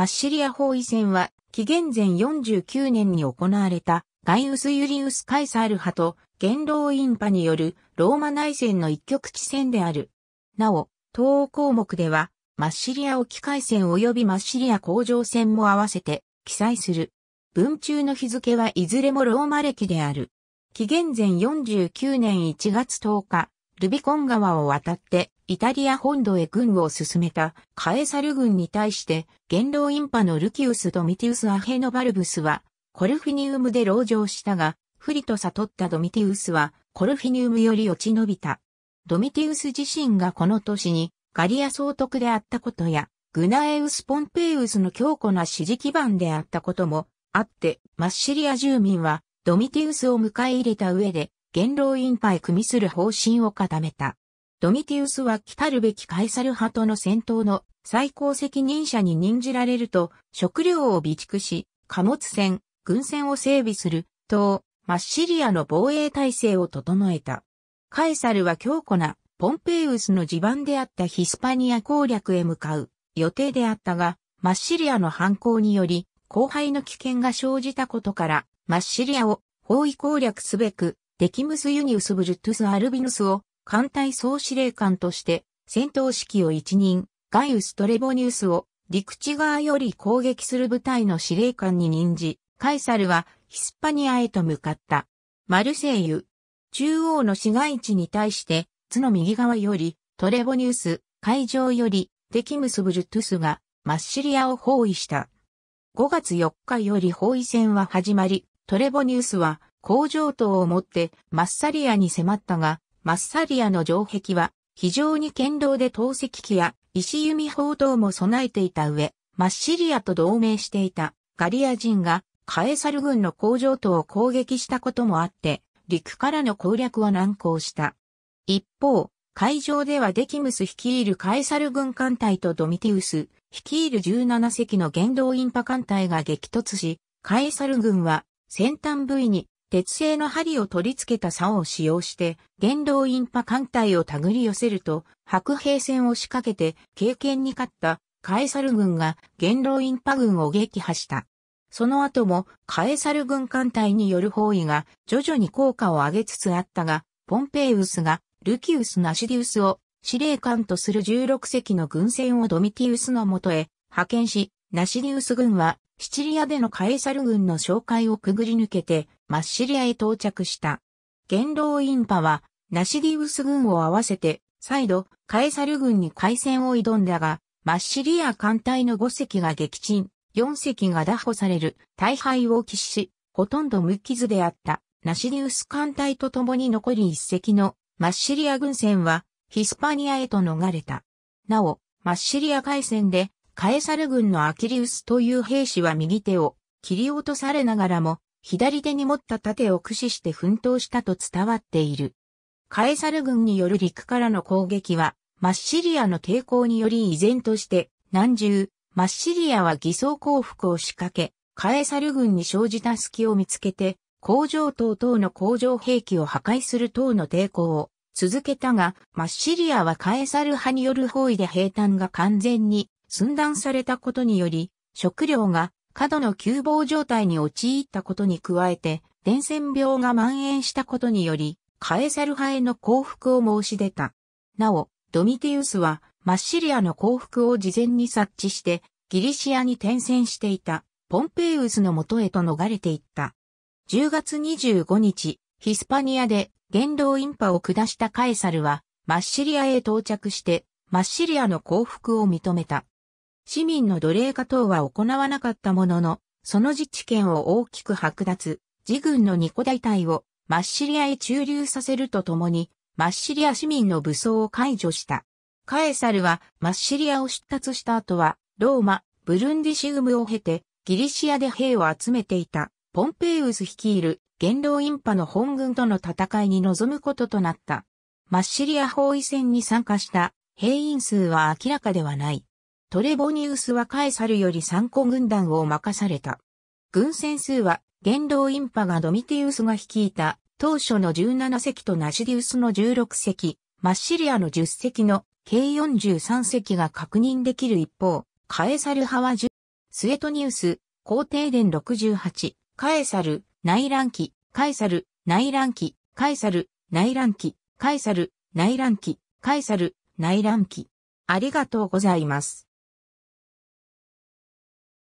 マッシリア包囲戦は、紀元前49年に行われた、ガイウス・ユリウス・カイサール派と、元老院派によるローマ内戦の一極地戦である。なお、東欧項目では、マッシリア沖海戦及びマッシリア工場戦も合わせて記載する。文中の日付はいずれもローマ歴である。紀元前49年1月10日、ルビコン川を渡ってイタリア本土へ軍を進めたカエサル軍に対して元老院派のルキウス・ドミティウス・アヘノバルブスはコルフィニウムで籠城したが不利と悟ったドミティウスはコルフィニウムより落ち延びた。ドミティウス自身がこの年にガリア総督であったことやグナエウス・ポンペイウスの強固な支持基盤であったこともあってマッシリア住民はドミティウスを迎え入れた上で元老院派へ組みする方針を固めた。ドミティウスは来るべきカエサル派との戦闘の最高責任者に任じられると、食料を備蓄し、貨物船、軍船を整備する、と、マッシリアの防衛体制を整えた。カエサルは強固なポンペイウスの地盤であったヒスパニア攻略へ向かう予定であったが、マッシリアの反抗により、後輩の危険が生じたことから、マッシリアを包囲攻略すべくデキムス・ユニウス・ブルトゥス・アルビヌスを艦隊総司令官として戦闘指揮を一任、ガイウス・トレボニウスを陸地側より攻撃する部隊の司令官に任じ、カイサルはヒスパニアへと向かった。マルセイユ。中央の市街地に対して、津の右側より、トレボニウス、海上より、テキムスブルトゥスが、マッシリアを包囲した。5月4日より包囲戦は始まり、トレボニウスは、工場島を持ってマッサリアに迫ったが、マッサリアの城壁は非常に堅牢で投石機や石弓砲等も備えていた上、マッシリアと同盟していたガリア人がカエサル軍の工場島を攻撃したこともあって、陸からの攻略は難航した。一方、海上ではデキムス率いるカエサル軍艦隊とドミティウス率いる17隻の原動インパ艦隊が激突し、カエサル軍は先端部位に鉄製の針を取り付けた竿を使用して、原動インパ艦隊を手繰り寄せると、白兵戦を仕掛けて、経験に勝ったカエサル軍が原動インパ軍を撃破した。その後もカエサル軍艦隊による包囲が徐々に効果を上げつつあったが、ポンペイウスがルキウス・ナシディウスを司令官とする16隻の軍船をドミティウスのもとへ派遣し、ナシリウス軍は、シチリアでのカエサル軍の紹介をくぐり抜けて、マッシリアへ到着した。元老インパは、ナシリウス軍を合わせて、再度、カエサル軍に海戦を挑んだが、マッシリア艦隊の5隻が撃沈、4隻が打破される、大敗を喫し、ほとんど無傷であった、ナシリウス艦隊と共に残り1隻の、マッシリア軍船は、ヒスパニアへと逃れた。なお、マッシリア海戦で、カエサル軍のアキリウスという兵士は右手を切り落とされながらも、左手に持った盾を駆使して奮闘したと伝わっている。カエサル軍による陸からの攻撃は、マッシリアの抵抗により依然として、難重、マッシリアは偽装降伏を仕掛け、カエサル軍に生じた隙を見つけて、工場等々の工場兵器を破壊する等の抵抗を続けたが、マッシリアはカエサル派による包囲で兵坦が完全に寸断されたことにより、食料が過度の急防状態に陥ったことに加えて、伝染病が蔓延したことにより、カエサル派への降伏を申し出た。なお、ドミティウスは、マッシリアの降伏を事前に察知して、ギリシアに転戦していた、ポンペイウスの元へと逃れていった。10月25日、ヒスパニアで元老インパを下したカエサルは、マッシリアへ到着して、マッシリアの降伏を認めた。市民の奴隷化等は行わなかったものの、その自治権を大きく剥奪、自軍のニコ大隊をマッシリアへ駐留させるとともに、マッシリア市民の武装を解除した。カエサルはマッシリアを出立した後は、ローマ、ブルンディシウムを経て、ギリシアで兵を集めていた、ポンペイウス率いる元老インパの本軍との戦いに臨むこととなった。マッシリア包囲戦に参加した兵員数は明らかではない。トレボニウスはカエサルより参考軍団を任された。軍戦数は、元老インパがドミティウスが率いた、当初の17隻とナシディウスの16隻、マッシリアの10隻の計43隻が確認できる一方、カエサル派は10、スエトニウス、皇帝殿68、カエサル、内乱期、カエサル、内乱期、カエサル、内乱期、カエサル、内乱期、カエサル、内乱期。ありがとうございます。